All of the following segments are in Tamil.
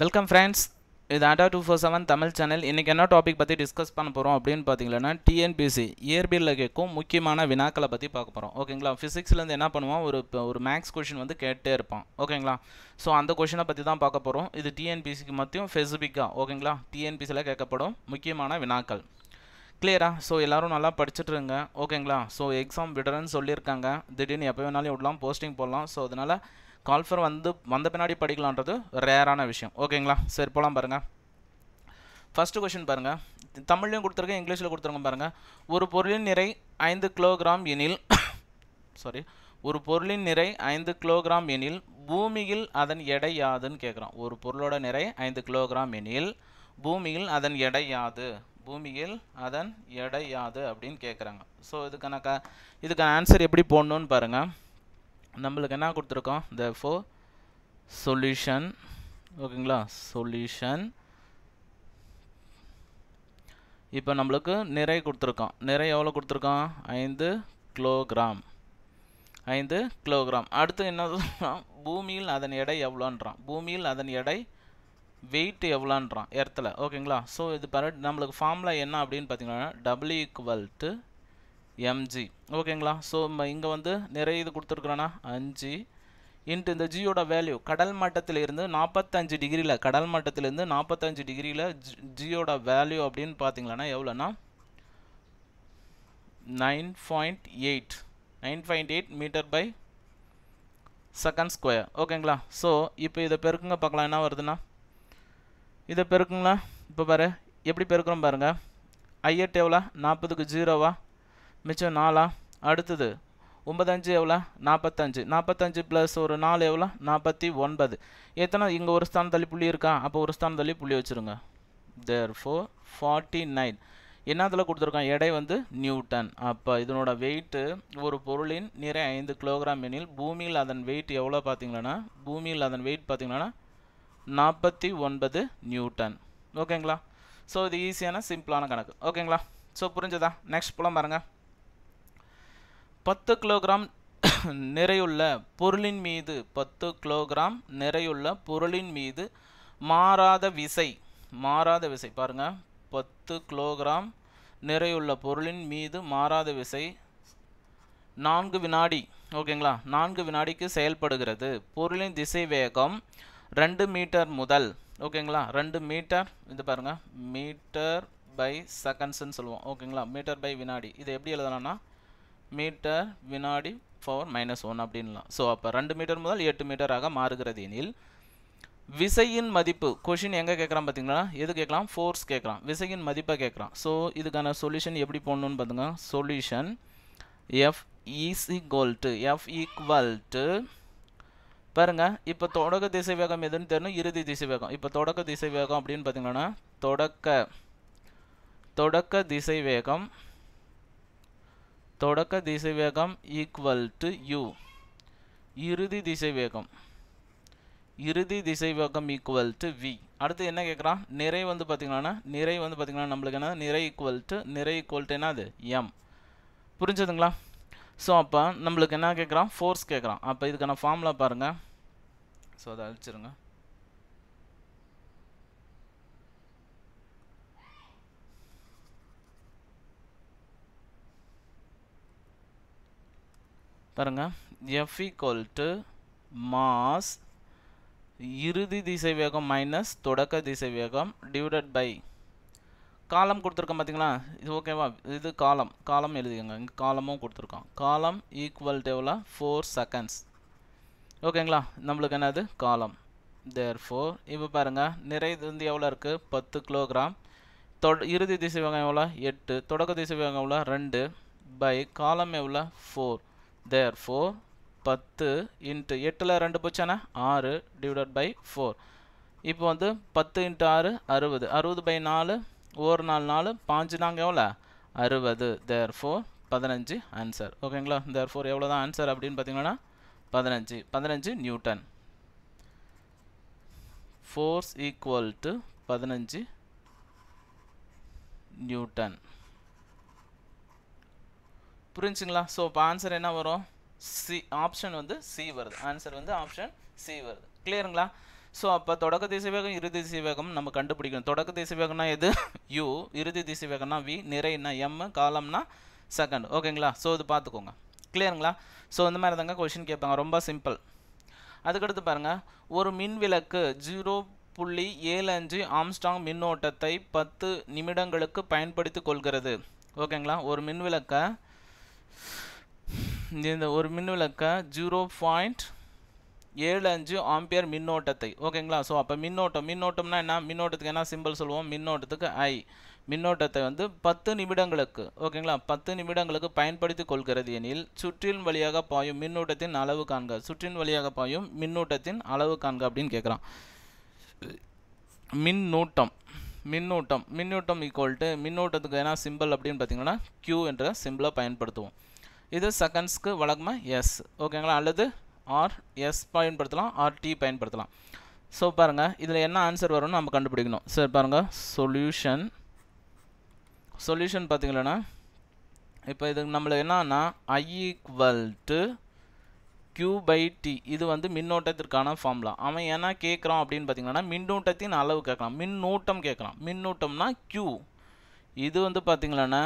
வெல்கம் ஃப்ரெண்ட்ஸ் இது Adda two four seven Tamil channel இன்றைக்கி என்ன டாபிக் பற்றி டிஸ்கஸ் பண்ண போகிறோம் அப்படின்னு பார்த்தீங்கன்னா டிஎன்பிசி இயற்பியலில் கேட்கும் முக்கியமான வினாக்களை பற்றி பார்க்க போகிறோம் ஓகேங்களா ஃபிசிக்ஸ்லேருந்து என்ன பண்ணுவோம் ஒரு ஒரு மேக்ஸ் கொஷின் வந்து கேட்டே இருப்பான் ஓகேங்களா ஸோ அந்த கொஷினை பற்றி தான் பார்க்க போகிறோம் இது டிஎன்பிசிக்கு மத்தியும் ஃபெசிபிக்காக ஓகேங்களா டிஎன்பிசியில் கேட்கப்படும் முக்கியமான வினாக்கள் கிளியரா ஸோ எல்லோரும் நல்லா படிச்சுட்டு இருங்க ஓகேங்களா ஸோ எக்ஸாம் விடுறேன்னு சொல்லியிருக்காங்க திடீர்னு எப்போ வேணாலும் விடலாம் போஸ்டிங் போடலாம் ஸோ அதனால் கால்ஃபர் வந்து வந்த பின்னாடி படிக்கலான்றது ரேரான விஷயம் ஓகேங்களா சரி போகலாம் பாருங்கள் ஃபஸ்ட்டு கொஷின் பாருங்கள் தமிழ்லையும் கொடுத்துருக்கேன் இங்கிலீஷில் கொடுத்துருக்கோம் பாருங்கள் ஒரு பொருளின் நிறை ஐந்து கிலோகிராம் எனில் சாரி ஒரு பொருளின் நிறை ஐந்து கிலோகிராம் எனில் பூமியில் அதன் எடை யாதுன்னு கேட்குறோம் ஒரு பொருளோட நிறை ஐந்து கிலோகிராம் எனில் பூமியில் அதன் எடை யாது பூமியில் அதன் எடை யாது அப்படின்னு கேட்குறாங்க ஸோ இதுக்கான க இதுக்கான ஆன்சர் எப்படி போடணுன்னு பாருங்கள் நம்மளுக்கு என்ன கொடுத்துருக்கோம் த ஃபோ சொல்யூஷன் ஓகேங்களா சொல்யூஷன் இப்போ நம்மளுக்கு நிறை கொடுத்துருக்கோம் நிறை எவ்வளோ கொடுத்துருக்கோம் ஐந்து கிலோகிராம் ஐந்து கிலோகிராம் அடுத்து என்ன பூமியில் அதன் எடை எவ்வளோன்றான் பூமியில் அதன் எடை வெயிட் எவ்வளோன்றான் எர்த்தில் ஓகேங்களா ஸோ இது பர நம்மளுக்கு ஃபார்முலா என்ன அப்படின்னு பார்த்தீங்கன்னா டபுள்யூ ஈக்குவல் டு எம்ஜி ஓகேங்களா ஸோ இங்கே வந்து நிறைய இது கொடுத்துருக்குறேண்ணா அஞ்சு இன்ட்டு இந்த ஜியோட வேல்யூ கடல் மட்டத்திலிருந்து நாற்பத்தஞ்சு டிகிரியில் கடல் மட்டத்திலேருந்து நாற்பத்தஞ்சு டிகிரியில் ஜியோட வேல்யூ அப்படின்னு பார்த்தீங்களன்னா எவ்வளோன்னா nine point eight nine point eight metre by second square ஓகேங்களா ஸோ இப்போ இதை பெருக்குங்க பார்க்கலாம் என்ன வருதுன்னா இதை பெருக்குங்களா இப்போ பாரு எப்படி பெருக்குறோம் பாருங்கள் ஐஎட் எவ்வளோ நாற்பதுக்கு ஜீரோவா மிச்சம் நாலா அடுத்தது ஒம்பதஞ்சு எவ்வளோ நாற்பத்தஞ்சு நாற்பத்தஞ்சு ப்ளஸ் ஒரு நாலு எவ்வளோ நாற்பத்தி ஒன்பது எத்தனை இங்கே ஒரு ஸ்தானம் தள்ளி புள்ளி இருக்கா அப்போ ஒரு ஸ்தானம் தள்ளி புள்ளி வச்சுருங்க தேர் ஃபோர் ஃபார்ட்டி நைன் என்னத்தில் கொடுத்துருக்கான் எடை வந்து நியூட்டன் அப்போ இதனோட வெயிட்டு ஒரு பொருளின் நிறை ஐந்து கிலோகிராம் எனில் பூமியில் அதன் வெயிட் எவ்வளோ பார்த்தீங்கன்னா பூமியில் அதன் வெயிட் பார்த்தீங்கன்னா நாற்பத்தி ஒன்பது நியூட்டன் ஓகேங்களா ஸோ இது ஈஸியான சிம்பிளான கணக்கு ஓகேங்களா ஸோ புரிஞ்சுதா நெக்ஸ்ட் புலம் பாருங்கள் பத்து கிலோகிராம் நிறையுள்ள பொருளின் மீது பத்து கிலோகிராம் நிறையுள்ள பொருளின் மீது மாறாத விசை மாறாத விசை பாருங்கள் பத்து கிலோகிராம் நிறையுள்ள பொருளின் மீது மாறாத விசை நான்கு வினாடி ஓகேங்களா நான்கு வினாடிக்கு செயல்படுகிறது பொருளின் திசை வேகம் ரெண்டு மீட்டர் முதல் ஓகேங்களா ரெண்டு மீட்டர் இது பாருங்கள் மீட்டர் பை செகண்ட்ஸ்ன்னு சொல்லுவோம் ஓகேங்களா மீட்டர் பை வினாடி இது எப்படி எழுதலாம்னா மீட்டர் வினாடி பவர் மைனஸ் ஒன் அப்படின்லாம் ஸோ அப்போ ரெண்டு மீட்டர் முதல் எட்டு மீட்டராக மாறுகிறது எனில் விசையின் மதிப்பு கொஷின் எங்கே கேட்குறான் பார்த்தீங்களா எது கேட்கலாம் ஃபோர்ஸ் கேட்குறான் விசையின் மதிப்பை கேட்குறான் ஸோ இதுக்கான சொல்யூஷன் எப்படி போடணும்னு பார்த்துங்க solution F is called F equal to பாருங்கள் இப்போ தொடக்க திசை வேகம் எதுன்னு தெரியணும் இறுதி திசை வேகம் இப்போ தொடக்க திசை வேகம் அப்படின்னு பார்த்தீங்கன்னா தொடக்க தொடக்க திசை வேகம் தொடக்க திசைவேகம் ஈக்குவல் டு யூ இறுதி திசைவேகம் இறுதி திசைவேகம் ஈக்குவல் டு வி அடுத்து என்ன கேட்குறான் நிறை வந்து பார்த்திங்கன்னா நிறை வந்து பார்த்திங்கன்னா நம்மளுக்கு என்ன நிறை ஈக்குவல் டு நிறை ஈக்குவல் டு என்னது எம் புரிஞ்சதுங்களா ஸோ அப்போ நம்மளுக்கு என்ன கேட்குறான் ஃபோர்ஸ் கேட்குறான் அப்போ இதுக்கான ஃபார்முலா பாருங்கள் ஸோ அதை அழிச்சிருங்க பாருங்கள் எஃப் ஈக்குவல் டு மாஸ் இறுதி திசை வேகம் மைனஸ் தொடக்க திசை வேகம் டிவைடட் பை காலம் கொடுத்துருக்கோம் பார்த்தீங்களா இது ஓகேவா இது காலம் காலம் எழுதிக்கோங்க இங்கே காலமும் கொடுத்துருக்கோம் காலம் ஈக்குவல் டெவலா ஃபோர் செகண்ட்ஸ் ஓகேங்களா நம்மளுக்கு என்னது காலம் தேர் ஃபோர் இப்போ பாருங்கள் நிறை வந்து எவ்வளோ இருக்குது பத்து கிலோகிராம் தொட இறுதி திசை வேகம் எவ்வளோ எட்டு தொடக்க திசை வேகம் எவ்வளோ ரெண்டு பை காலம் எவ்வளோ ஃபோர் தேர் ஃபோர் பத்து இன்ட்டு எட்டில் ரெண்டு போச்சானா ஆறு டிவைட் பை ஃபோர் இப்போ வந்து பத்து இன்ட்டு ஆறு அறுபது அறுபது பை நாலு ஒரு நாலு நாலு பாஞ்சு நாங்கள் எவ்வளோ அறுபது தேர் ஃபோர் பதினஞ்சு ஆன்சர் ஓகேங்களா தேர் ஃபோர் எவ்வளோ தான் ஆன்சர் அப்படின்னு பார்த்தீங்கன்னா பதினஞ்சு பதினஞ்சு நியூட்டன் ஃபோர்ஸ் ஈக்குவல் டு பதினஞ்சு நியூட்டன் புரிஞ்சுங்களா ஸோ இப்போ ஆன்சர் என்ன வரும் சி ஆப்ஷன் வந்து சி வருது ஆன்சர் வந்து ஆப்ஷன் சி வருது கிளியருங்களா ஸோ அப்போ தொடக்க வேகம் இறுதி வேகம் நம்ம கண்டுபிடிக்கணும் தொடக்க வேகம்னா எது யூ இறுதி வேகம்னா வி நிறைனா எம் காலம்னா செகண்ட் ஓகேங்களா ஸோ இது பார்த்துக்கோங்க கிளியருங்களா ஸோ இந்த மாதிரி தாங்க கொஷின் கேட்பாங்க ரொம்ப சிம்பிள் அதுக்கடுத்து பாருங்கள் ஒரு மின் விளக்கு ஜீரோ புள்ளி ஏழு அஞ்சு ஆம்ஸ்டாங் மின்னோட்டத்தை பத்து நிமிடங்களுக்கு பயன்படுத்தி கொள்கிறது ஓகேங்களா ஒரு மின் விளக்கை இந்த ஒரு மின்விளக்கை ஜீரோ பாயிண்ட் ஏழு அஞ்சு ஆம்பியர் மின்னோட்டத்தை ஓகேங்களா ஸோ அப்போ மின்னோட்டம் மின்னோட்டம்னா என்ன மின்னோட்டத்துக்கு என்ன சிம்பிள் சொல்லுவோம் மின்னோட்டத்துக்கு ஐ மின்னோட்டத்தை வந்து பத்து நிமிடங்களுக்கு ஓகேங்களா பத்து நிமிடங்களுக்கு பயன்படுத்தி கொள்கிறது எனில் சுற்றின் வழியாக பாயும் மின்னூட்டத்தின் அளவு காண்க சுற்றின் வழியாக பாயும் மின்னூட்டத்தின் அளவு காண்க அப்படின்னு கேட்குறான் மின்னூட்டம் மின்னூட்டம் மின்னூட்டம் ஈக்குவல் டு மின்னூட்டத்துக்கு என்ன சிம்பிள் அப்படின்னு பார்த்தீங்கன்னா கியூ என்ற சிம்பிளை பயன்படுத்துவோம் இது செகண்ட்ஸ்க்கு வழக்கமாக எஸ் ஓகேங்களா அல்லது ஆர் எஸ் பயன்படுத்தலாம் ஆர் டி பயன்படுத்தலாம் ஸோ பாருங்கள் இதில் என்ன ஆன்சர் வரும்னு நம்ம கண்டுபிடிக்கணும் சரி பாருங்கள் சொல்யூஷன் சொல்யூஷன் பார்த்தீங்களா இப்போ இது நம்மளுக்கு என்னன்னா I equal to Q by T இது வந்து மின்னோட்டத்திற்கான ஃபார்முலா அவன் ஏன்னா கேட்குறான் அப்படின்னு பார்த்தீங்கன்னா மின்னூட்டத்தின் அளவு கேட்கலாம் மின்னூட்டம் கேட்குறான் மின்னூட்டம்னா க்யூ இது வந்து பார்த்திங்களன்னா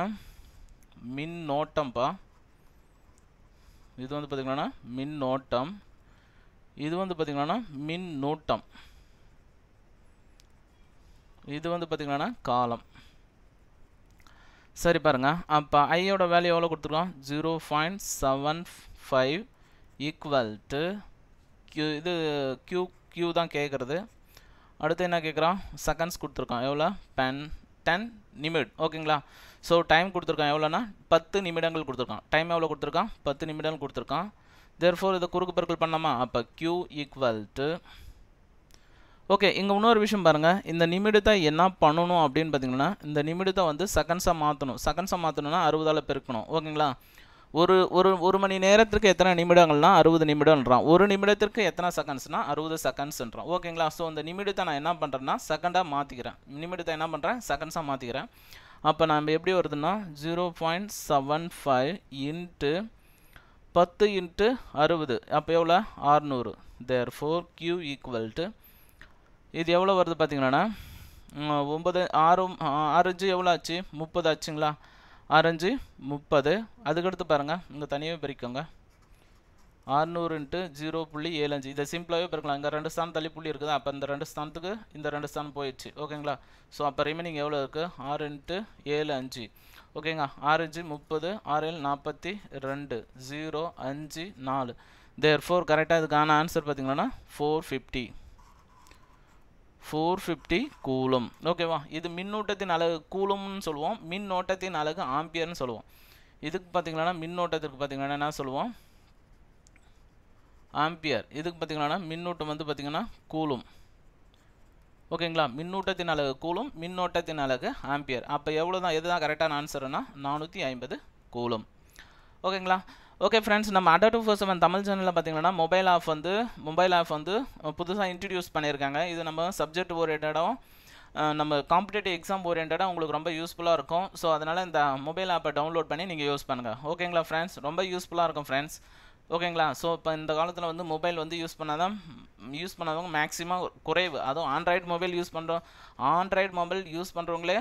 மின்னோட்டம்ப்பா இது வந்து பார்த்திங்கன்னா மின்னோட்டம் இது வந்து பார்த்திங்கன்னா மின்னூட்டம் இது வந்து பார்த்திங்கன்னா காலம் சரி பாருங்கள் அப்போ ஐயோட வேல்யூ எவ்வளோ கொடுத்துருக்கோம் zero point seven five equal to Q இது க்யூ க்யூ தான் கேட்குறது அடுத்து என்ன கேட்குறான் செகண்ட்ஸ் கொடுத்துருக்கான் எவ்வளோ பென் டென் நிமிட் ஓகேங்களா ஸோ டைம் கொடுத்துருக்கான் எவ்வளோனா பத்து நிமிடங்கள் கொடுத்துருக்கான் டைம் எவ்வளோ கொடுத்துருக்கான் பத்து நிமிடங்கள் கொடுத்துருக்கான் ஃபோர் இதை குறுக்கு பெருக்கல் பண்ணாமா அப்போ க்யூ ஈக்குவல் டு ஓகே இங்கே இன்னொரு விஷயம் பாருங்கள் இந்த நிமிடத்தை என்ன பண்ணணும் அப்படின்னு பார்த்தீங்கன்னா இந்த நிமிடத்தை வந்து செகண்ட்ஸாக மாற்றணும் செகண்ட்ஸாக மாற்றணும்னா அறுபதால் பெருக்கணும் ஓகேங்களா ஒரு ஒரு ஒரு மணி நேரத்திற்கு எத்தனை நிமிடங்கள்னா அறுபது நிமிடம்ன்றான் ஒரு நிமிடத்திற்கு எத்தனை செகண்ட்ஸ்னால் அறுபது செகண்ட்ஸ்ன்றான் ஓகேங்களா ஸோ அந்த நிமிடத்தை நான் என்ன பண்ணுறேன்னா செகண்டாக மாற்றிக்கிறேன் நிமிடத்தை என்ன பண்ணுறேன் செகண்ட்ஸாக மாற்றிக்கிறேன் அப்போ நம்ம எப்படி வருதுன்னா zero point seven five into பத்து இன்ட்டு அறுபது அப்போ எவ்வளோ ஆறுநூறு therefore Q equal to இது எவ்வளோ வருது பார்த்தீங்கன்னா ஒம்பது ஆறு ஆறு எவ்வளோ ஆச்சு முப்பது ஆச்சுங்களா ஆரஞ்சு முப்பது அதுக்கடுத்து பாருங்கள் இங்கே தனியாக பிரிக்கோங்க ஆறுநூறு இன்ட்டு ஜீரோ புள்ளி ஏழு அஞ்சு இதை சிம்பிளாகவே பிறக்கலாம் இங்கே ரெண்டு ஸ்தானம் தள்ளி புள்ளி இருக்குது அப்போ இந்த ரெண்டு ஸ்தானத்துக்கு இந்த ரெண்டு ஸ்தானம் போயிடுச்சு ஓகேங்களா ஸோ அப்போ ரிமைனிங் எவ்வளோ இருக்குது ஆறு இன்ட்டு ஏழு அஞ்சு ஓகேங்க ஆறு அஞ்சு முப்பது ஆறு ஏழு நாற்பத்தி ரெண்டு ஜீரோ அஞ்சு நாலு தேர் ஃபோர் கரெக்டாக இதுக்கான ஆன்சர் பார்த்தீங்கன்னா four fifty four fifty coulomb ஓகேவா இது மின்னூட்டத்தின் அழகு கூலும்னு சொல்லுவோம் மின்னோட்டத்தின் அழகு ஆம்பியர்னு சொல்லுவோம் இதுக்கு பார்த்திங்கன்னா மின்னோட்டத்துக்கு பார்த்திங்கன்னா என்ன சொல்லுவோம் ஆம்பியர் இதுக்கு பார்த்திங்கன்னா மின்னூட்டம் வந்து பார்த்திங்கன்னா கூலும் ஓகேங்களா மின்னூட்டத்தின் அழகு கூலும் மின்னோட்டத்தின் அழகு ஆம்பியர் அப்போ எவ்வளோ தான் எது தான் கரெக்டான ஆன்சர்னா நானூற்றி ஐம்பது கூலும் ஓகேங்களா ஓகே ஃப்ரெண்ட்ஸ் நம்ம அடா டூ ஃபோர் செவன் தமிழ் சேனலில் பார்த்தீங்கன்னா மொபைல் ஆப் வந்து மொபைல் ஆப் வந்து புதுசாக இன்ட்ரடியூஸ் பண்ணியிருக்காங்க இது நம்ம சப்ஜெக்ட் ஓரியன்டாகவும் நம்ம காம்படேட்டிவ் எக்ஸாம் ஓரியன்டாக உங்களுக்கு ரொம்ப யூஸ்ஃபுல்லாக இருக்கும் ஸோ அதனால் இந்த மொபைல் ஆப்பை டவுன்லோட் பண்ணி நீங்கள் யூஸ் பண்ணுங்கள் ஓகேங்களா ஃப்ரெண்ட்ஸ் ரொம்ப யூஸ்ஃபுல்லாக இருக்கும் ஃப்ரெண்ட்ஸ் ஓகேங்களா ஸோ இப்போ இந்த காலத்தில் வந்து மொபைல் வந்து யூஸ் பண்ணாதான் யூஸ் பண்ணாதவங்க மேக்ஸிமம் குறைவு அதுவும் ஆண்ட்ராய்டு மொபைல் யூஸ் பண்ணுறோம் ஆண்ட்ராய்டு மொபைல் யூஸ் பண்ணுறவங்களே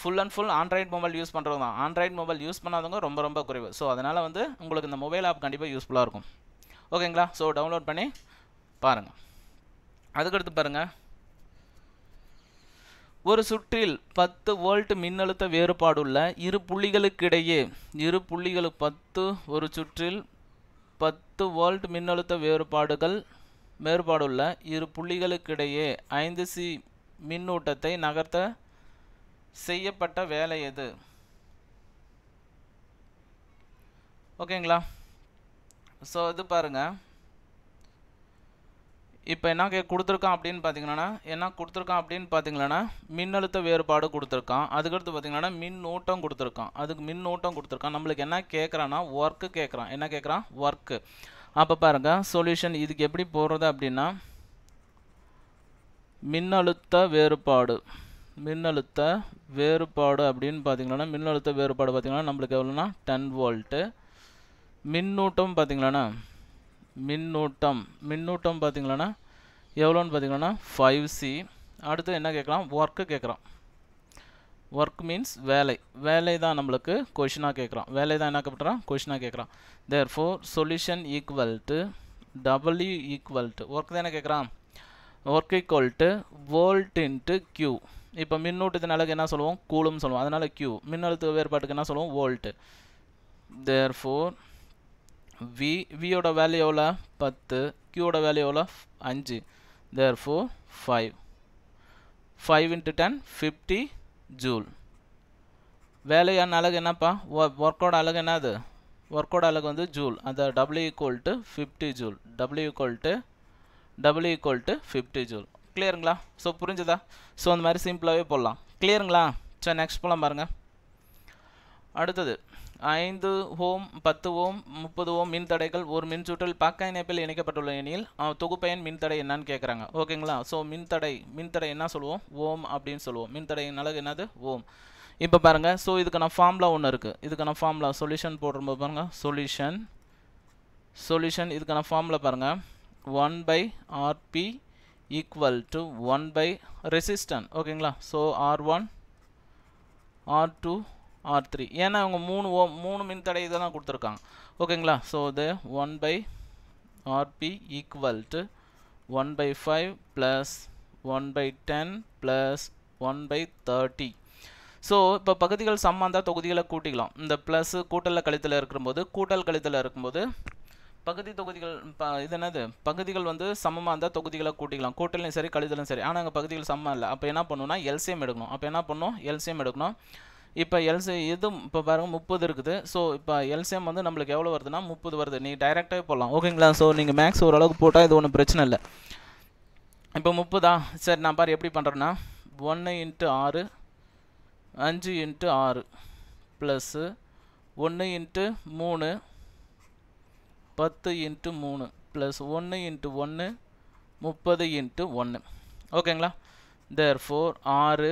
full and full Android mobile use பண்ணுறது தான் ஆண்ட்ராய்டு மொபைல் யூஸ் பண்ணாதவங்க ரொம்ப ரொம்ப குறைவு ஸோ அதனால் வந்து உங்களுக்கு இந்த மொபைல் ஆப் கண்டிப்பாக யூஸ்ஃபுல்லாக இருக்கும் ஓகேங்களா ஸோ டவுன்லோட் பண்ணி பாருங்கள் அதுக்கடுத்து பாருங்கள் ஒரு சுற்றில் பத்து வோல்ட் மின்னழுத்த வேறுபாடுள்ள இரு புள்ளிகளுக்கிடையே இரு புள்ளிகளுக்கு பத்து ஒரு சுற்றில் பத்து வோல்ட் மின்னழுத்த வேறுபாடுகள் வேறுபாடுள்ள இரு புள்ளிகளுக்கிடையே ஐந்து சி மின்னூட்டத்தை நகர்த்த செய்யப்பட்ட வேலை எது ஓகேங்களா ஸோ இது பாருங்கள் இப்போ என்ன கே கொடுத்துருக்கான் அப்படின்னு பார்த்தீங்கன்னா என்ன கொடுத்துருக்கான் அப்படின்னு பார்த்தீங்கன்னா மின்னழுத்த வேறுபாடு கொடுத்துருக்கான் அதுக்கடுத்து பார்த்தீங்கன்னா மின் ஓட்டம் கொடுத்துருக்கான் அதுக்கு மின் ஓட்டம் கொடுத்துருக்கான் நம்மளுக்கு என்ன கேட்குறான்னா ஒர்க்கு கேட்குறான் என்ன கேட்குறான் ஒர்க்கு அப்போ பாருங்கள் சொல்யூஷன் இதுக்கு எப்படி போடுறது அப்படின்னா மின்னழுத்த வேறுபாடு மின்னழுத்த வேறுபாடு அப்படின்னு பார்த்தீங்கன்னா மின்னழுத்த வேறுபாடு பார்த்தீங்கன்னா நம்மளுக்கு எவ்வளோனா டென் வோல்ட்டு மின்னூட்டம் பார்த்திங்களாண்ணா மின்னூட்டம் மின்னூட்டம் பார்த்திங்களாண்ணா எவ்வளோன்னு பார்த்தீங்கன்னா ஃபைவ் சி அடுத்து என்ன கேட்கலாம் ஒர்க்கு கேட்குறோம் ஒர்க் மீன்ஸ் வேலை வேலை தான் நம்மளுக்கு கொஷினாக கேட்குறோம் வேலை தான் என்ன பண்ணுறான் கொஷினாக கேட்குறான் therefore solution equal to W equal to work என்ன கேட்குறான் work equal to volt into Q இப்போ மின்னூட்டத்தின் அழகு என்ன சொல்லுவோம் கூலும் சொல்லுவோம் அதனால் கியூ மின்னழுத்த வேறுபாட்டுக்கு என்ன சொல்லுவோம் வோல்ட்டு தேர் ஃபோர் வி வியோட வேல்யூ எவ்வளோ பத்து கியூவோட வேல்யூ எவ்வளோ அஞ்சு therefore five five into ten fifty joule வேலையான அழகு என்னப்பா ஒர்க்கோட அழகு என்னது ஒர்க்கோட அழகு வந்து ஜூல் அந்த W equal to fifty joule W equal to W equal to fifty joule கிளியருங்களா ஸோ புரிஞ்சுதா ஸோ அந்த மாதிரி சிம்பிளாகவே போடலாம் கிளியருங்களா சரி நெக்ஸ்ட் போகலாம் பாருங்கள் அடுத்தது ஐந்து ஓம் பத்து ஓம் முப்பது ஓம் மின் தடைகள் ஒரு மின் சுற்றில் பக்க இணைப்பில் இணைக்கப்பட்டுள்ள எண்ணில் தொகுப்பயன் மின் தடை என்னன்னு கேட்குறாங்க ஓகேங்களா ஸோ மின் தடை மின் தடை என்ன சொல்லுவோம் ஓம் அப்படின்னு சொல்லுவோம் மின் தடையின் அளவு என்னது ஓம் இப்போ பாருங்கள் ஸோ இதுக்கான ஃபார்முலா ஒன்று இருக்குது இதுக்கான ஃபார்ம்லா சொல்யூஷன் போடுறோம் பாருங்கள் சொல்யூஷன் சொல்யூஷன் இதுக்கான ஃபார்மில் பாருங்கள் one by RP equal to 1 by resistance ஓகேங்களா so R one R two R three ஏன்னா அவங்க மூணு ஓ மூணு மின்தடை இதெல்லாம் கொடுத்துருக்காங்க ஓகேங்களா ஸோ இது one by RP equal to one by five plus one by ten plus one by thirty so இப்போ பகுதிகள் சம்மா தொகுதிகளை கூட்டிக்கலாம் இந்த ப்ளஸ்ஸு கூட்டலில் கழித்தில் இருக்கும்போது கூட்டல் கழித்தில் இருக்கும்போது பகுதி தொகுதிகள் இப்போ இது என்னது பகுதிகள் வந்து சமமாக இருந்தால் தொகுதிகளை கூட்டிக்கலாம் கூட்டலையும் சரி கழுதலும் சரி ஆனால் அங்கே பகுதிகள் சமமாக இல்லை அப்போ என்ன பண்ணணும்னா எல்சிஎம் எடுக்கணும் அப்போ என்ன பண்ணும் எல்சிஎம் எடுக்கணும் இப்போ எல்சி இது இப்போ பாருங்கள் முப்பது இருக்குது ஸோ இப்போ எல்சிஎம் வந்து நம்மளுக்கு எவ்வளோ வருதுன்னா முப்பது வருது நீங்கள் டைரெக்டாகவே போடலாம் ஓகேங்களா ஸோ நீங்கள் மேக்ஸ் ஓரளவுக்கு போட்டால் இது ஒன்றும் பிரச்சனை இல்லை இப்போ முப்பதா சரி நான் பாரு எப்படி பண்ணுறேன்னா ஒன்று இன்ட்டு ஆறு அஞ்சு இன்ட்டு ஆறு ப்ளஸ்ஸு ஒன்று இன்ட்டு மூணு பத்து இன்ட்டு மூணு ப்ளஸ் ஒன்று இன்ட்டு ஒன்று முப்பது இன்ட்டு ஒன்று ஓகேங்களா தேர் ஃபோர் ஆறு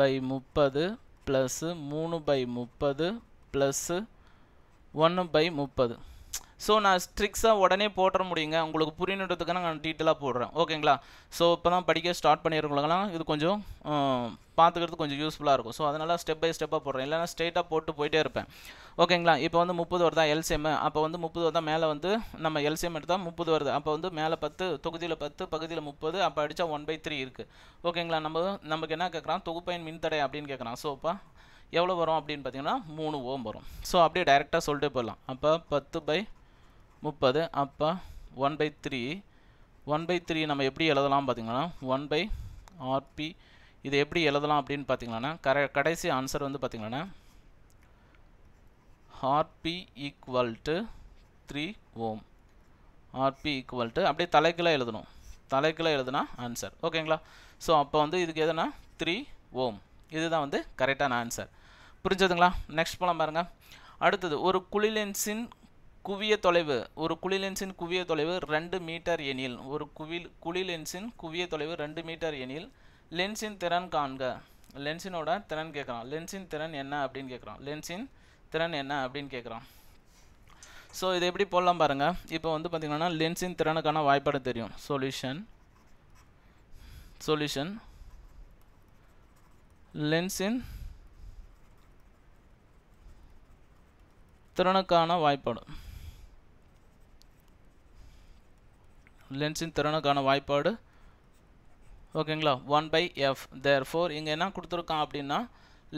பை முப்பது ப்ளஸ்ஸு மூணு பை முப்பது ப்ளஸ்ஸு ஒன்று பை முப்பது ஸோ நான் ஸ்ட்ரிக்ஸாக உடனே போட்டுற முடியுங்க உங்களுக்கு புரியணுன்றதுக்கான நான் டீட்டெயிலாக போடுறேன் ஓகேங்களா ஸோ இப்போ தான் படிக்க ஸ்டார்ட் பண்ணியிருக்கலாம் இது கொஞ்சம் பார்த்துக்கிறது கொஞ்சம் யூஸ்ஃபுல்லாக இருக்கும் ஸோ அதனால் ஸ்டெப் பை ஸ்டெப்பாக போடுறேன் இல்லைனா ஸ்ட்ரெயிட்டாக போட்டு போயிட்டே இருப்பேன் ஓகேங்களா இப்போ வந்து முப்பது வருதா எல்சிஎம் அப்போ வந்து முப்பது வருதா மேலே வந்து நம்ம எல்சிஎம் எடுத்தால் முப்பது வருது அப்போ வந்து மேலே பத்து தொகுதியில் பத்து பகுதியில் முப்பது அப்போ அடித்தா ஒன் பை த்ரீ இருக்குது ஓகேங்களா நம்ம நமக்கு என்ன கேட்குறான் மின் மின்தடை அப்படின்னு கேட்குறான் ஸோ எவ்வளோ வரும் அப்படின்னு பார்த்தீங்கன்னா மூணு ஓம் வரும் ஸோ அப்படியே டைரெக்டாக சொல்லிட்டு போயிடலாம் அப்போ பத்து பை முப்பது அப்போ one by three one by three நம்ம எப்படி எழுதலாம் பார்த்தீங்கன்னா ஒன் பை ஆர்பி இது எப்படி எழுதலாம் அப்படின்னு பார்த்தீங்கன்னா கர கடைசி ஆன்சர் வந்து பார்த்திங்கன்னா RP equal to three ohm RP equal to அப்படியே தலைக்குள்ளே எழுதணும் தலைக்கில் எழுதுனா ஆன்சர் ஓகேங்களா ஸோ அப்போ வந்து இதுக்கு எதுனா த்ரீ ஓம் இதுதான் வந்து கரெக்டான ஆன்சர் புரிஞ்சதுங்களா நெக்ஸ்ட் போகலாம் பாருங்கள் அடுத்தது ஒரு குளிலென்ஸின் குவிய தொலைவு ஒரு குழி லென்ஸின் குவிய தொலைவு ரெண்டு மீட்டர் எனில் ஒரு குவில் குழி லென்ஸின் குவிய தொலைவு ரெண்டு மீட்டர் எனில் லென்ஸின் திறன் காண்க லென்ஸினோட திறன் கேட்குறான் லென்ஸின் திறன் என்ன அப்படின்னு கேட்குறான் லென்ஸின் திறன் என்ன அப்படின்னு கேட்குறான் ஸோ இது எப்படி போடலாம் பாருங்கள் இப்போ வந்து பார்த்திங்கன்னா லென்ஸின் திறனுக்கான வாய்ப்பாடு தெரியும் சொல்யூஷன் சொல்யூஷன் லென்ஸின் திறனுக்கான வாய்ப்பாடு லென்ஸின் திறனுக்கான வாய்ப்பாடு ஓகேங்களா one by F therefore இங்கே என்ன கொடுத்துருக்கான் அப்படின்னா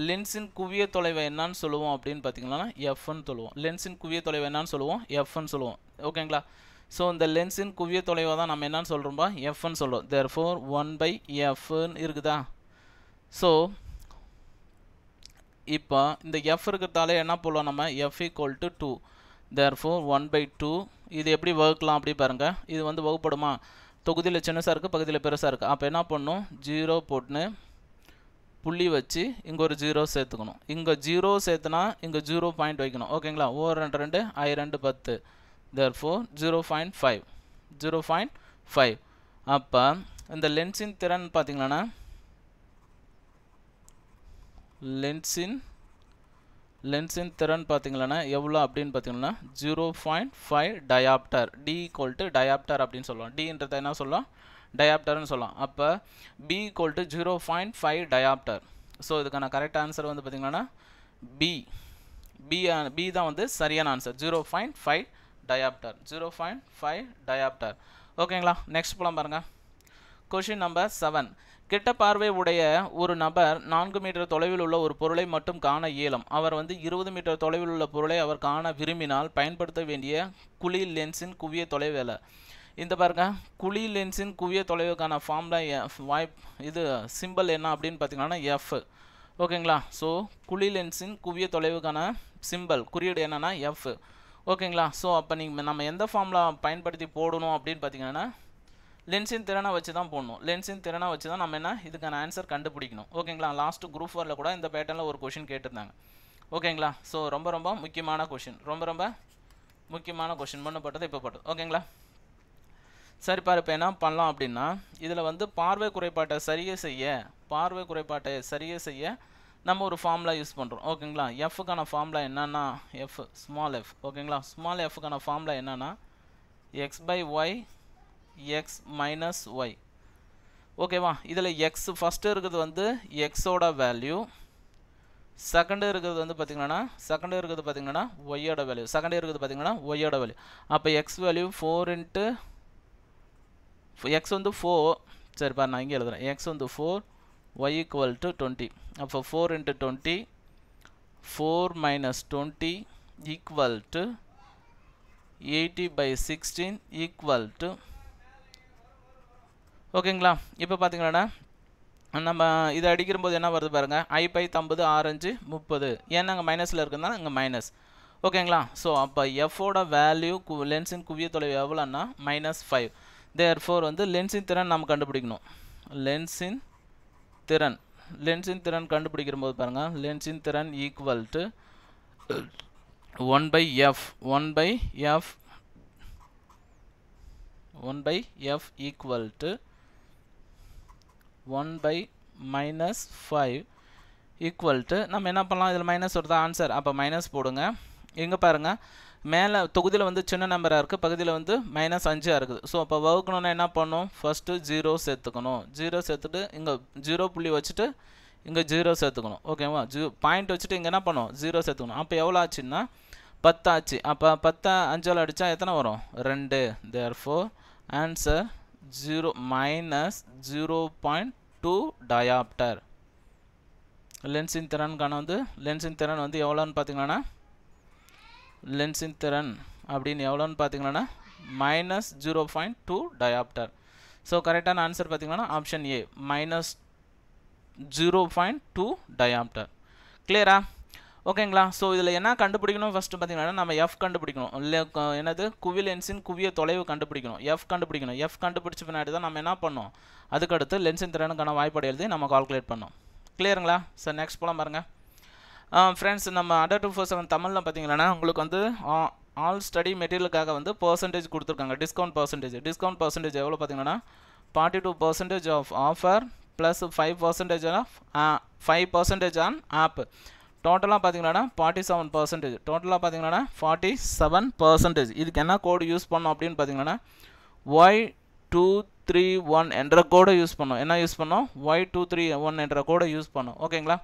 லென்ஸின் குவிய தொலைவை என்னான்னு சொல்லுவோம் அப்படின்னு பார்த்தீங்கன்னா எஃப்னு சொல்லுவோம் லென்ஸின் குவிய தொலைவை என்னான்னு சொல்லுவோம் எஃப்னு சொல்லுவோம் ஓகேங்களா ஸோ இந்த லென்ஸின் குவிய தொலைவை தான் நம்ம என்னன்னு சொல்கிறோம்பா எஃப்னு சொல்கிறோம் தேர் ஃபோர் ஒன் பை எஃப்னு இருக்குதா ஸோ இப்போ இந்த எஃப் இருக்கிறதாலே என்ன போடுவோம் நம்ம F equal to two therefore one by two இது எப்படி வகுக்கலாம் அப்படி பாருங்கள் இது வந்து வகுப்படுமா தொகுதியில் சின்னசாக இருக்குது பகுதியில் பெருசாக இருக்குது அப்போ என்ன பண்ணும் ஜீரோ போட்டுன்னு புள்ளி வச்சு இங்கே ஒரு ஜீரோ சேர்த்துக்கணும் இங்கே ஜீரோ சேர்த்துனா இங்கே ஜீரோ பாயிண்ட் வைக்கணும் ஓகேங்களா ஓ ரெண்டு ரெண்டு ஐ ரெண்டு பத்து therefore four zero point five zero point five அப்போ இந்த லென்ஸின் திறன் பார்த்தீங்களன்னா லென்ஸின் லென்ஸின் திறன் பார்த்திங்களன்னா எவ்வளோ அப்படின்னு பார்த்தீங்கன்னா zero point five dioptre D equal to dioptre அப்படின்னு சொல்லலாம் டின்றத என்ன சொல்லலாம் டயாப்டர்னு சொல்லலாம் அப்போ P equal to zero point five dioptre so இதுக்கான கரெக்ட் ஆன்சர் வந்து பார்த்திங்கன்னா பி பி பி தான் வந்து சரியான answer zero point five dioptre zero point five dioptre ஓகேங்களா நெக்ஸ்ட் போகலாம் பாருங்கள் கொஷின் நம்பர் செவன் கெட்ட பார்வை உடைய ஒரு நபர் நான்கு மீட்டர் தொலைவில் உள்ள ஒரு பொருளை மட்டும் காண இயலும் அவர் வந்து இருபது மீட்டர் தொலைவில் உள்ள பொருளை அவர் காண விரும்பினால் பயன்படுத்த வேண்டிய குழி லென்ஸின் குவிய தொலைவில் இந்த பாருங்க குழி லென்ஸின் குவிய தொலைவுக்கான ஃபார்ம்ல வாய்ப் இது சிம்பிள் என்ன அப்படின்னு பார்த்தீங்கன்னா எஃப் ஓகேங்களா ஸோ குழி லென்ஸின் குவிய தொலைவுக்கான சிம்பிள் குறியீடு என்னென்னா எஃப் ஓகேங்களா ஸோ அப்போ நீங்கள் நம்ம எந்த ஃபார்ம்ல பயன்படுத்தி போடணும் அப்படின்னு பார்த்தீங்கன்னா லென்ஸின் திறனை வச்சு தான் போடணும் லென்ஸின் திறனை வச்சு தான் நம்ம என்ன இதுக்கான ஆன்சர் கண்டுபிடிக்கணும் ஓகேங்களா லாஸ்ட்டு குரூப் ஃபோரில் கூட இந்த பேட்டர்னில் ஒரு கொஷின் கேட்டிருந்தாங்க ஓகேங்களா ஸோ ரொம்ப ரொம்ப முக்கியமான கொஷின் ரொம்ப ரொம்ப முக்கியமான கொஷின் பண்ணப்பட்டது இப்போ பட்டது ஓகேங்களா சரி பாரு இப்போ என்ன பண்ணலாம் அப்படின்னா இதில் வந்து பார்வை குறைபாட்டை சரியே செய்ய பார்வை குறைபாட்டை சரியே செய்ய நம்ம ஒரு ஃபார்முலா யூஸ் பண்ணுறோம் ஓகேங்களா எஃப்க்கான ஃபார்முலா என்னென்னா எஃப் ஸ்மால் எஃப் ஓகேங்களா ஸ்மால் எஃப்க்கான ஃபார்முலா என்னென்னா X by Y X minus Y ஓகேவா இதில் எக்ஸ் ஃபஸ்ட்டு இருக்கிறது வந்து எக்ஸோட வேல்யூ செகண்டு இருக்கிறது வந்து பார்த்திங்கன்னா செகண்டு இருக்கிறது பார்த்திங்கன்னா ஒய்யோட வேல்யூ செகண்டு இருக்கிறது பார்த்திங்கன்னா ஒய்யோட வேல்யூ அப்போ X value four into X வந்து ஃபோர் சரி பாரு நான் இங்கே எழுதுகிறேன் எக்ஸ் வந்து four Y equal to twenty அப்போ four into twenty four minus twenty equal to eighty by sixteen equal to ஓகேங்களா இப்போ பார்த்தீங்கன்னா நம்ம இதை அடிக்கிறபோது என்ன வருது பாருங்கள் ஐ பை தம்பது ஆரஞ்சு முப்பது ஏன்னா அங்கே மைனஸில் இருக்குதுனால இங்கே மைனஸ் ஓகேங்களா ஸோ அப்போ எஃபோட வேல்யூ கு லென்ஸின் குவிய தொலைவு எவ்வளோன்னா மைனஸ் ஃபைவ் தேர் ஃபோர் வந்து லென்ஸின் திறன் நம்ம கண்டுபிடிக்கணும் லென்ஸின் திறன் லென்ஸின் திறன் கண்டுபிடிக்கிற போது பாருங்கள் லென்ஸின் திறன் equal to one by F one by F one by F equal to one by minus five equal to நம்ம என்ன பண்ணலாம் இதில் மைனஸ் ஒரு தான் ஆன்சர் அப்போ மைனஸ் போடுங்க இங்கே பாருங்கள் மேலே தொகுதியில் வந்து சின்ன நம்பராக இருக்குது பகுதியில் வந்து மைனஸ் அஞ்சாக இருக்குது ஸோ அப்போ வகுக்கணும்னா என்ன பண்ணும் ஃபஸ்ட்டு ஜீரோ சேர்த்துக்கணும் ஜீரோ சேர்த்துட்டு இங்கே ஜீரோ புள்ளி வச்சுட்டு இங்கே ஜீரோ சேர்த்துக்கணும் ஓகேவா ஜீ பாயிண்ட் வச்சுட்டு இங்கே என்ன பண்ணுவோம் ஜீரோ சேர்த்துக்கணும் அப்போ எவ்வளோ ஆச்சுன்னா பத்தாச்சு அப்போ பத்தா அஞ்சால் அடித்தா எத்தனை வரும் ரெண்டு therefore answer 0 minus 0.2 diopter லென்ஸின் திறன்கான வந்து லென்ஸின் திறன் வந்து எவ்வளோன்னு பார்த்தீங்கன்னா லென்ஸின் திறன் அப்படின்னு எவ்வளோன்னு பார்த்தீங்கன்னா minus zero point two dioptre so கரெக்டான ஆன்சர் பார்த்தீங்கன்னா option A minus zero point two dioptre கிளியரா ஓகேங்களா ஸோ இதில் என்ன கண்டுபிடிக்கணும் ஃபஸ்ட்டு பார்த்தீங்கன்னா நம்ம எஃப் கண்டுபிடிக்கணும் இல்லை என்னது குவி லென்ஸின் குவிய தொலைவு கண்டுபிடிக்கணும் எஃப் கண்டுபிடிக்கணும் எஃப் கண்டுபிடிச்ச பின்னாடி தான் நம்ம என்ன பண்ணோம் அதுக்கடுத்து லென்ஸின் திறனுக்கான வாய்ப்பாடு எழுதி நம்ம கால்குலேட் பண்ணோம் கிளியருங்களா சார் நெக்ஸ்ட் போலாம் பாருங்கள் ஃப்ரெண்ட்ஸ் நம்ம அண்டர் டூ ஃபோர் செவன் தமிழில் பார்த்தீங்கன்னா உங்களுக்கு வந்து ஆல் ஸ்டடி மெட்டீரியலுக்காக வந்து பர்சன்டேஜ் கொடுத்துருக்காங்க டிஸ்கவுண்ட் பர்சன்டேஜ் டிஸ்கவுண்ட் பர்சன்டேஜ் எவ்வளோ பார்த்தீங்கன்னா forty two percentage off offer plus five percentage off five percentage on app டோட்டலாக பார்த்தீங்கன்னா ஃபார்ட்டி செவன் பர்சன்டேஜ் டோட்டலாக பார்த்தீங்கன்னா ஃபார்ட்டி செவன் பர்சன்டேஜ் இதுக்கு என்ன கோடு யூஸ் பண்ணோம் அப்படின்னு பார்த்தீங்கன்னா ஒய் டூ த்ரீ ஒன் என்ற கோடை யூஸ் பண்ணோம் என்ன யூஸ் பண்ணோம் ஒய் டூ த்ரீ ஒன் என்ற கோடை யூஸ் பண்ணோம் ஓகேங்களா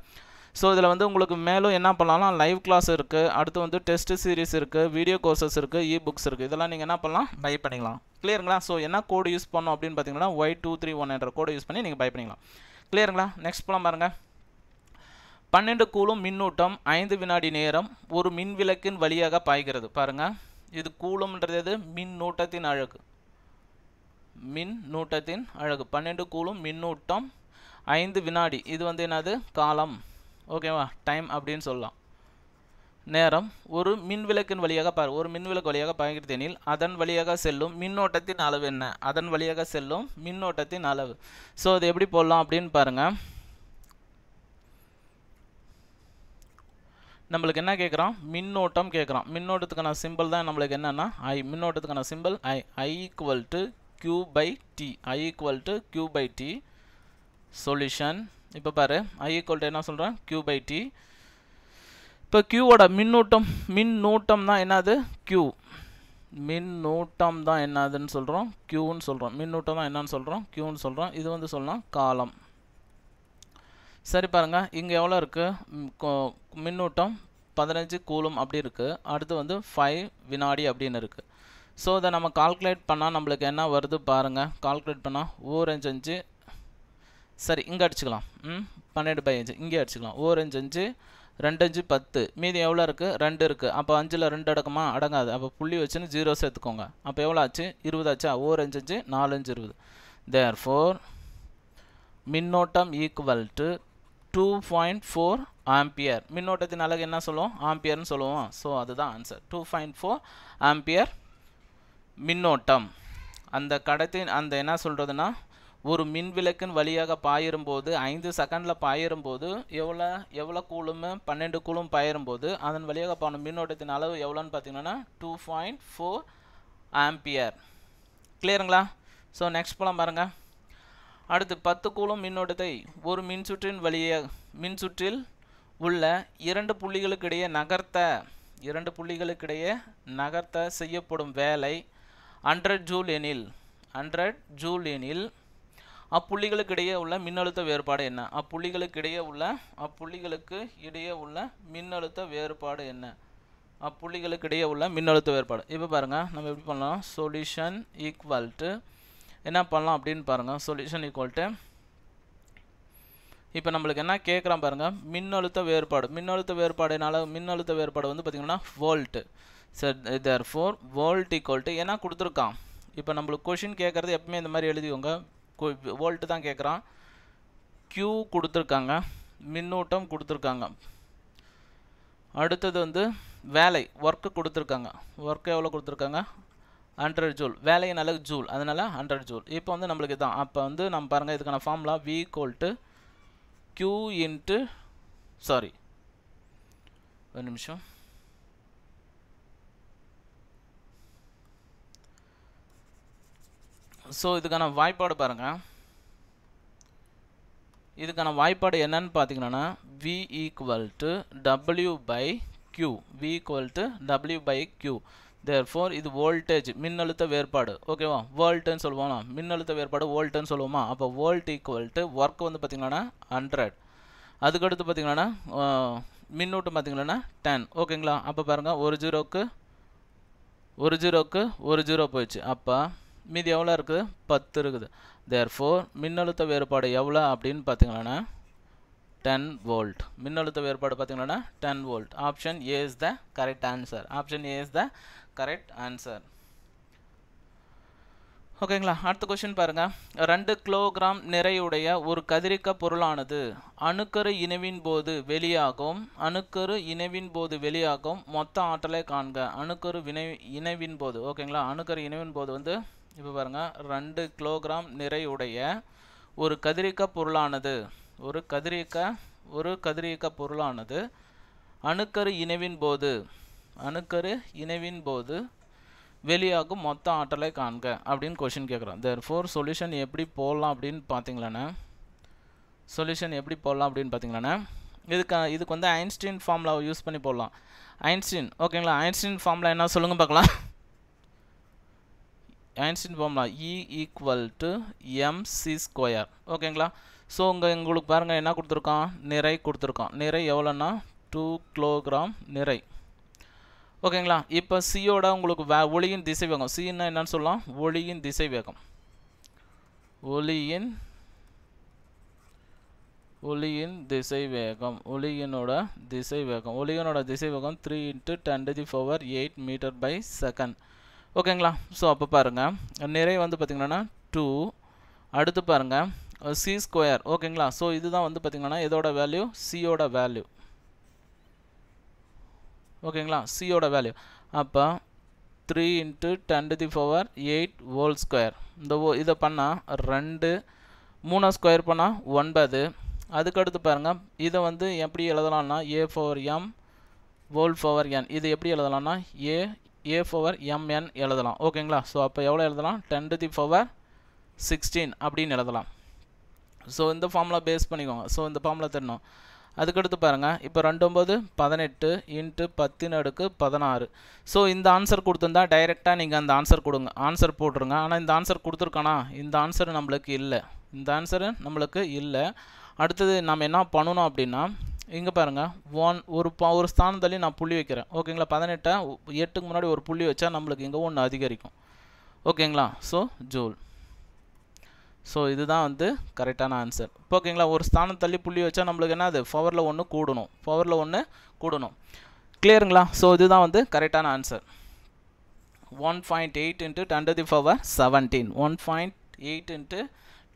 ஸோ இதில் வந்து உங்களுக்கு மேலும் என்ன பண்ணலாம் லைவ் கிளாஸ் இருக்குது அடுத்து வந்து டெஸ்ட் சீரீஸ் இருக்குது வீடியோ கோர்சஸ் இருக்குது இ புக்ஸ் இருக்குது இதெல்லாம் நீங்கள் என்ன பண்ணலாம் பை பண்ணிக்கலாம் கிளியருங்களா ஸோ என்ன கோடு யூஸ் பண்ணோம் அப்படின்னு பார்த்தீங்கன்னா ஒய் டூ த்ரீ ஒன் என்ற கோடை யூஸ் பண்ணி நீங்கள் பை பண்ணிக்கலாம் கிளியருங்களா நெக்ஸ்ட் போகலாம் பாருங்கள் பன்னெண்டு கூலும் மின்னூட்டம் ஐந்து வினாடி நேரம் ஒரு மின் விளக்கின் வழியாக பாய்கிறது பாருங்க இது கூலம்ன்றது மின்னூட்டத்தின் அழகு மின்னூட்டத்தின் அழகு பன்னெண்டு கூலும் மின்னூட்டம் ஐந்து வினாடி இது வந்து என்னது காலம் ஓகேவா டைம் அப்படின்னு சொல்லலாம் நேரம் ஒரு மின் விளக்கின் வழியாக பாரு ஒரு மின் விளக்கு வழியாக பாய்கிறது அதன் வழியாக செல்லும் மின்னோட்டத்தின் அளவு என்ன அதன் வழியாக செல்லும் மின்னோட்டத்தின் அளவு ஸோ அது எப்படி போடலாம் அப்படின்னு பாருங்கள் நம்மளுக்கு என்ன கேட்குறான் மின்னோட்டம் கேட்குறான் மின்னோட்டத்துக்கான சிம்பிள் தான் நம்மளுக்கு என்னென்னா ஐ மின்னோட்டத்துக்கான simple I I equal to Q by T I equal to Q by T solution இப்போ பாரு ஐ ஈக்குவல் டு என்ன சொல்கிறேன் க்யூ பை டி இப்போ க்யூவோட மின்னூட்டம் மின்னூட்டம் தான் என்னது க்யூ மின்னூட்டம் தான் என்னதுன்னு சொல்கிறோம் க்யூன்னு சொல்கிறோம் மின்னூட்டம் தான் என்னன்னு சொல்கிறோம் க்யூன்னு சொல்கிறோம் இது வந்து சொல்லலாம் காலம் சரி பாருங்கள் இங்கே எவ்வளோ இருக்குது மின்னூட்டம் பதினஞ்சு கூலும் அப்படி இருக்குது அடுத்து வந்து ஃபைவ் வினாடி அப்படின்னு இருக்குது ஸோ இதை நம்ம கால்குலேட் பண்ணால் நம்மளுக்கு என்ன வருது பாருங்கள் கால்குலேட் பண்ணால் ஓரஞ்சு அஞ்சு சரி இங்கே அடிச்சுக்கலாம் ம் பன்னெண்டு பை அஞ்சு இங்கே அடிச்சுக்கலாம் ஓரஞ்சு அஞ்சு ரெண்டு அஞ்சு பத்து மீதி எவ்வளோ இருக்குது ரெண்டு இருக்குது அப்போ அஞ்சில் ரெண்டு அடக்கமாக அடங்காது அப்போ புள்ளி வச்சுன்னு ஜீரோ சேர்த்துக்கோங்க அப்போ எவ்வளோ ஆச்சு இருபது ஆச்சா ஓர் அஞ்சு அஞ்சு நாலு அஞ்சு இருபது தேர் ஃபோர் மின்னோட்டம் equal to two point four ampere மின்னோட்டத்தின் அழகு என்ன சொல்லுவோம் ஆம்பியர்னு சொல்லுவோம் ஸோ அதுதான் answer two point four ampere மின்னோட்டம் அந்த கடத்தின் அந்த என்ன சொல்கிறதுனா ஒரு மின் விளக்கின் வழியாக பாயிரும்போது ஐந்து செகண்டில் பாயிரும்போது எவ்வளோ எவ்வளோ கூலும் பன்னெண்டு கூலும் பாயிரும்போது அதன் வழியாக போன மின்னோட்டத்தின் அளவு எவ்வளோன்னு பார்த்தீங்கன்னா டூ பாயிண்ட் ஃபோர் ஆம்பியர் கிளியருங்களா ஸோ நெக்ஸ்ட் போகலாம் பாருங்கள் அடுத்து பத்து கூலம் மின்னோட்டத்தை ஒரு மின்சுற்றின் வழியே மின்சுற்றில் உள்ள இரண்டு புள்ளிகளுக்கிடையே நகர்த்த இரண்டு புள்ளிகளுக்கிடையே நகர்த்த செய்யப்படும் வேலை ஹண்ட்ரட் ஜூல் எனில் ஹண்ட்ரட் ஜூல் எனில் அப்புள்ளிகளுக்கிடையே உள்ள மின்னழுத்த வேறுபாடு என்ன அப்புள்ளிகளுக்கிடையே உள்ள அப்புள்ளிகளுக்கு இடையே உள்ள மின்னழுத்த வேறுபாடு என்ன அப்புள்ளிகளுக்கிடையே உள்ள மின்னழுத்த வேறுபாடு இப்போ பாருங்கள் நம்ம எப்படி பண்ணலாம் சொல்யூஷன் ஈக்குவல் டு என்ன பண்ணலாம் அப்படின்னு பாருங்கள் சொல்யூஷன் ஈக்குவல்ட்டு இப்போ நம்மளுக்கு என்ன கேட்குறான் பாருங்கள் மின்னழுத்த வேறுபாடு மின்னழுத்த வேறுபாடுனால மின்னழுத்த வேறுபாடு வந்து பார்த்திங்கன்னா volt sir therefore volt equal to ஏன்னா கொடுத்துருக்கான் இப்போ நம்மளுக்கு கொஷின் கேட்குறது எப்பவுமே இந்த மாதிரி எழுதிவங்க வோல்ட்டு தான் கேட்குறான் க்யூ கொடுத்துருக்காங்க மின்னூட்டம் கொடுத்துருக்காங்க அடுத்தது வந்து வேலை ஒர்க்கு கொடுத்துருக்காங்க ஒர்க்கு எவ்வளோ கொடுத்துருக்காங்க ஹண்ட்ரட் ஜூல் வேலையின் அளவு ஜூல் அதனால் ஹண்ட்ரட் ஜூல் இப்போ வந்து நம்மளுக்கு தான் அப்போ வந்து நம்ம பாருங்கள் இதுக்கான formula V equal to Q into sorry ஒரு நிமிஷம் ஸோ இதுக்கான வாய்ப்பாடு பாருங்கள் இதுக்கான வாய்ப்பாடு என்னன்னு பார்த்தீங்கன்னா V equal to W by Q V equal to W by Q therefore இது வோல்டேஜ் மின்னழுத்த வேறுபாடு ஓகேவா வோல்ட்டுன்னு சொல்லுவோம்னா மின்னழுத்த வேறுபாடு வோல்ட்டுன்னு சொல்லுவோமா அப்போ வோல்ட் ஈக்குவல் டு ஒர்க் வந்து பார்த்திங்கன்னா ஹண்ட்ரட் அதுக்கடுத்து பார்த்திங்கன்னா மின்னூட்டம் பார்த்திங்கன்னா டென் ஓகேங்களா அப்போ பாருங்க ஒரு ஜீரோக்கு ஒரு ஜீரோக்கு ஒரு ஜீரோ போயிடுச்சு அப்போ மீதி எவ்வளோ இருக்குது பத்து இருக்குது தேர்ஃபோர் மின்னழுத்த வேறுபாடு எவ்வளோ அப்படின்னு பார்த்திங்கன்னா டென் வோல்ட் மின்னழுத்த வேறுபாடு பார்த்திங்கன்னா ten volt option A is the correct answer option A is the correct answer ஓகேங்களா அடுத்த கொஷின் பாருங்கள் ரெண்டு கிலோகிராம் நிறையுடைய ஒரு கதிரிக்க பொருளானது அணுக்கரு இணைவின் போது வெளியாகும் அணுக்கரு இணைவின் போது வெளியாகும் மொத்த ஆற்றலை காண்க அணுக்கரு வினை இணைவின் போது ஓகேங்களா அணுக்கரு இணைவின் போது வந்து இப்போ பாருங்கள் ரெண்டு கிலோகிராம் நிறையுடைய ஒரு கதிரிக்க பொருளானது ஒரு கதிரிக்க ஒரு கதிரியக்க பொருளானது அணுக்கரு இணைவின் போது அணுக்கரு இணைவின் போது வெளியாகும் மொத்த ஆற்றலை காண்க அப்படின்னு கொஷின் கேட்குறோம் தேர் ஃபோர் சொல்யூஷன் எப்படி போடலாம் அப்படின்னு பார்த்தீங்களேண்ணே சொல்யூஷன் எப்படி போடலாம் அப்படின்னு பார்த்தீங்களேண்ணே இதுக்கு இதுக்கு வந்து ஐன்ஸ்டீன் ஃபார்முலாவை யூஸ் பண்ணி போடலாம் ஐன்ஸ்டீன் ஓகேங்களா ஐன்ஸ்டீன் ஃபார்முலா என்ன சொல்லுங்கள் பார்க்கலாம் Einstein formula E equal to MC square ஓகேங்களா ஸோ உங்கள் உங்களுக்கு பாருங்கள் என்ன கொடுத்துருக்கான் நிறை கொடுத்துருக்கான் நிறை எவ்வளோன்னா டூ கிலோகிராம் நிறை ஓகேங்களா இப்போ சியோட உங்களுக்கு வே ஒளியின் திசை வேகம் சின்னா என்னன்னு சொல்லலாம் ஒளியின் திசை வேகம் ஒளியின் ஒளியின் திசை வேகம் ஒளியினோட திசை வேகம் ஒளியினோட திசை வேகம் three into ten to the power eight metre by second ஓகேங்களா ஸோ அப்போ பாருங்கள் நிறை வந்து பார்த்திங்கன்னா டூ அடுத்து பாருங்கள் சி ஸ்கொயர் ஓகேங்களா ஸோ இதுதான் வந்து பார்த்திங்கன்னா இதோட வேல்யூ சியோட வேல்யூ ஓகேங்களா சியோட வேல்யூ அப்போ three into ten to the power eight whole square இந்த ஓ இதை பண்ணால் ரெண்டு மூணாக ஸ்கொயர் பண்ணால் ஒன்பது அதுக்கடுத்து பாருங்கள் இதை வந்து எப்படி எழுதலாம்னா ஏ ஃபவர் எம் வோல் ஃபவர் என் இது எப்படி எழுதலாம்னா ஏ ஏ ஃபவர் எம்என் எழுதலாம் ஓகேங்களா ஸோ அப்போ எவ்வளோ எழுதலாம் ten to the power sixteen அப்படின்னு எழுதலாம் ஸோ இந்த ஃபார்முலா பேஸ் பண்ணிக்கோங்க ஸோ இந்த ஃபார்முலா தெரியணும் அதுக்கடுத்து பாருங்கள் இப்போ ஒம்பது பதினெட்டு இன்ட்டு பத்தின் அடுக்கு பதினாறு ஸோ இந்த ஆன்சர் கொடுத்துருந்தா டைரெக்டாக நீங்கள் அந்த ஆன்சர் கொடுங்க ஆன்சர் போட்டுருங்க ஆனால் இந்த ஆன்சர் கொடுத்துருக்கானா இந்த ஆன்சர் நம்மளுக்கு இல்லை இந்த ஆன்சரு நம்மளுக்கு இல்லை அடுத்தது நம்ம என்ன பண்ணணும் அப்படின்னா இங்கே பாருங்கள் ஒன் ஒரு ப ஒரு ஸ்தானத்துலேயும் நான் புள்ளி வைக்கிறேன் ஓகேங்களா பதினெட்டை எட்டுக்கு முன்னாடி ஒரு புள்ளி வச்சா நம்மளுக்கு இங்கே ஒன்று அதிகரிக்கும் ஓகேங்களா ஸோ ஜூல் ஸோ இதுதான் வந்து கரெக்டான ஆன்சர் இப்போ ஓகேங்களா ஒரு ஸ்தானம் தள்ளி புள்ளி வச்சால் நம்மளுக்கு என்ன அது பவரில் ஒன்று கூடணும் பவரில் ஒன்று கூடணும் கிளியருங்களா ஸோ இதுதான் வந்து கரெக்டான answer one point eight into ten to the power seventeen one point eight into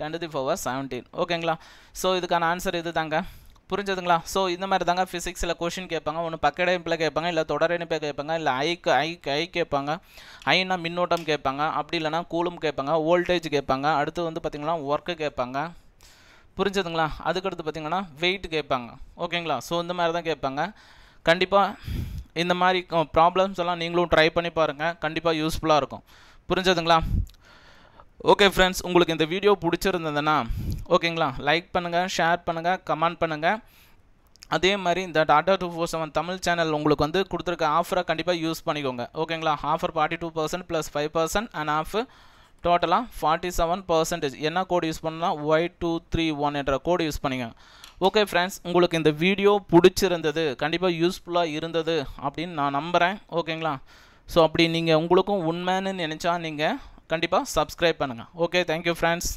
ten to the power seventeen ஓகேங்களா ஸோ இதுக்கான ஆன்சர் இது தாங்க புரிஞ்சதுங்களா ஸோ இந்த மாதிரி தாங்க ஃபிசிக்ஸில் கொஷின் கேட்பாங்க ஒன்று பக்கடைப்பில் கேட்பாங்க இல்லை தொடரணிப்பில் கேட்பாங்க இல்லை ஐக்கு ஐக்கு ஐ கேட்பாங்க ஐனா மின்னோட்டம் கேட்பாங்க அப்படி இல்லைனா கூலும் கேட்பாங்க வோல்டேஜ் கேட்பாங்க அடுத்து வந்து பார்த்திங்கன்னா ஒர்க்கு கேட்பாங்க புரிஞ்சதுங்களா அதுக்கடுத்து பார்த்திங்கன்னா வெயிட் கேட்பாங்க ஓகேங்களா ஸோ இந்த மாதிரி தான் கேட்பாங்க கண்டிப்பாக இந்த மாதிரி ப்ராப்ளம்ஸ் எல்லாம் நீங்களும் ட்ரை பண்ணி பாருங்கள் கண்டிப்பாக யூஸ்ஃபுல்லாக இருக்கும் புரிஞ்சதுங்களா ஓகே ஃப்ரெண்ட்ஸ் உங்களுக்கு இந்த வீடியோ பிடிச்சிருந்ததுன்னா ஓகேங்களா லைக் பண்ணுங்கள் ஷேர் பண்ணுங்கள் கமெண்ட் பண்ணுங்கள் அதே மாதிரி இந்த data two four seven Tamil channel உங்களுக்கு வந்து கொடுத்துருக்க ஆஃபரை கண்டிப்பாக யூஸ் பண்ணிக்கோங்க ஓகேங்களா offer forty two percent plus five percent and off டோட்டலாக ஃபார்ட்டி செவன் பர்சன்டேஜ் என்ன கோடு யூஸ் பண்ணால் ஒய் டூ த்ரீ ஒன் என்ற கோடு யூஸ் பண்ணிங்க ஓகே ஃப்ரெண்ட்ஸ் உங்களுக்கு இந்த வீடியோ பிடிச்சிருந்தது கண்டிப்பாக யூஸ்ஃபுல்லாக இருந்தது அப்படின்னு நான் நம்புகிறேன் ஓகேங்களா ஸோ அப்படி நீங்கள் உங்களுக்கும் உண்மைன்னு நினச்சா நீங்கள் கண்டிப்பாக சப்ஸ்கிரைப் பண்ணுங்கள் ஓகே தேங்க்யூ ஃப்ரெண்ட்ஸ்